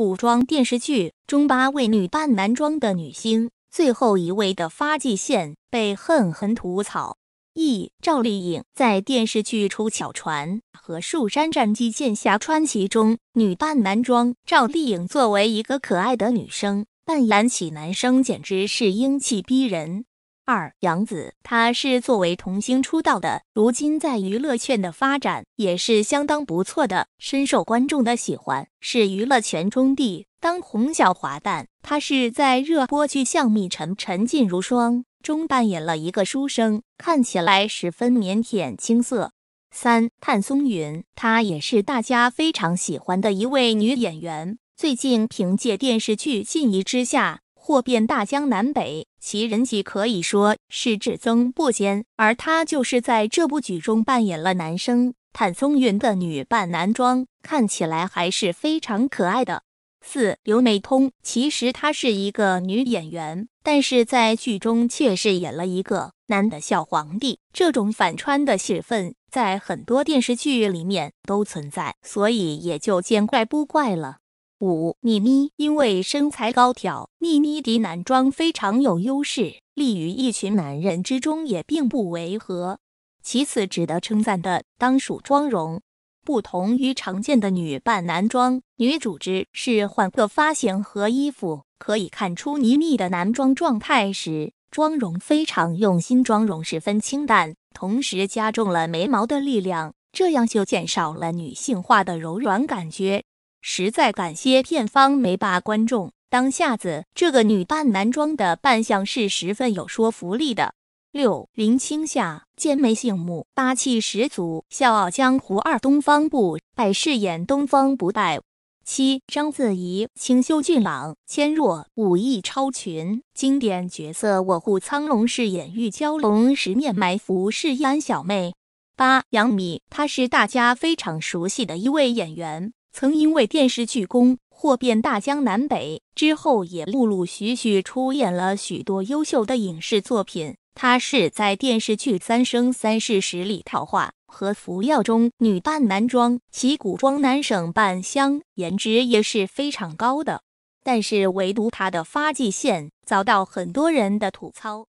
古装电视剧中八位女扮男装的女星，最后一位的发际线被狠狠吐槽。一赵丽颖在电视剧《出巧船》和《蜀山战纪剑侠传奇》中女扮男装，赵丽颖作为一个可爱的女生，扮演起男生简直是英气逼人。二杨紫，她是作为童星出道的，如今在娱乐圈的发展也是相当不错的，深受观众的喜欢，是娱乐圈中地当红小花旦。她是在热播剧《相蜜沉沉静如霜》中扮演了一个书生，看起来十分腼腆青涩。三，谭松云，她也是大家非常喜欢的一位女演员，最近凭借电视剧《信怡之下》。或遍大江南北，其人气可以说是只增不减。而他就是在这部剧中扮演了男生谭松韵的女扮男装，看起来还是非常可爱的。四刘美通，其实她是一个女演员，但是在剧中却是演了一个男的小皇帝。这种反穿的戏份在很多电视剧里面都存在，所以也就见怪不怪了。五妮妮因为身材高挑，妮妮的男装非常有优势，立于一群男人之中也并不违和。其次值得称赞的当属妆容，不同于常见的女扮男装，女主之是换个发型和衣服。可以看出妮妮的男装状态时，妆容非常用心，妆容十分清淡，同时加重了眉毛的力量，这样就减少了女性化的柔软感觉。实在感谢片方没把观众当瞎子，这个女扮男装的扮相是十分有说服力的。六林青霞，剑眉醒目，霸气十足，《笑傲江湖》二东方不败饰演东方不败。七章子怡，清秀俊朗，纤弱，武艺超群，经典角色卧虎苍龙饰演玉娇龙，十面埋伏饰演小妹。八杨幂，她是大家非常熟悉的一位演员。曾因为电视剧宫》获遍大江南北，之后也陆陆续续出演了许多优秀的影视作品。他是在电视剧《三生三世十里桃花》和《服药》中女扮男装，其古装男神扮相颜值也是非常高的，但是唯独他的发际线遭到很多人的吐槽。